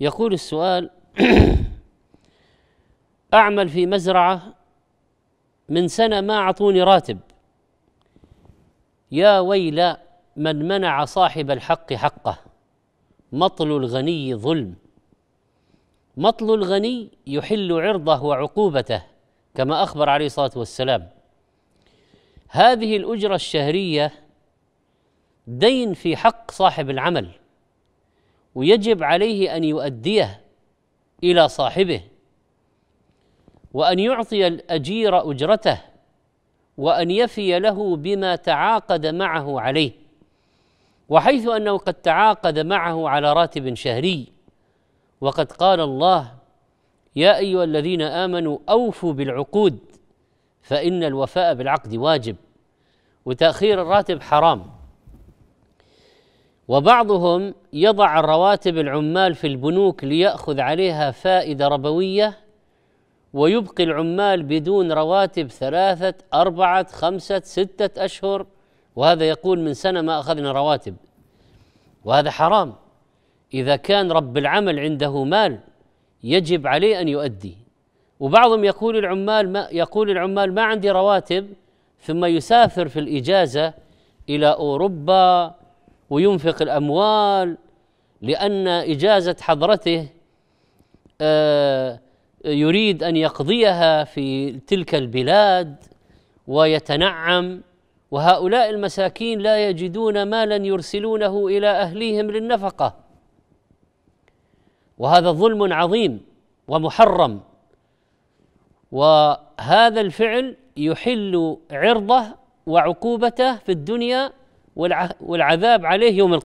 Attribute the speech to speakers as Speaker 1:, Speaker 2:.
Speaker 1: يقول السؤال أعمل في مزرعة من سنة ما أعطوني راتب يا ويل من منع صاحب الحق حقه مطل الغني ظلم مطل الغني يحل عرضه وعقوبته كما أخبر عليه الصلاة والسلام هذه الأجرة الشهرية دين في حق صاحب العمل ويجب عليه ان يؤديه الى صاحبه وان يعطي الاجير اجرته وان يفي له بما تعاقد معه عليه وحيث انه قد تعاقد معه على راتب شهري وقد قال الله يا ايها الذين امنوا اوفوا بالعقود فان الوفاء بالعقد واجب وتاخير الراتب حرام وبعضهم يضع رواتب العمال في البنوك ليأخذ عليها فائدة ربوية ويبقي العمال بدون رواتب ثلاثة أربعة خمسة ستة أشهر وهذا يقول من سنة ما أخذنا رواتب وهذا حرام إذا كان رب العمل عنده مال يجب عليه أن يؤدي وبعضهم يقول العمال ما يقول العمال ما عندي رواتب ثم يسافر في الإجازة إلى أوروبا وينفق الاموال لان اجازه حضرته آه، يريد ان يقضيها في تلك البلاد ويتنعم وهؤلاء المساكين لا يجدون مالا يرسلونه الى اهليهم للنفقه وهذا ظلم عظيم ومحرم وهذا الفعل يحل عرضه وعقوبته في الدنيا والعذاب عليه يوم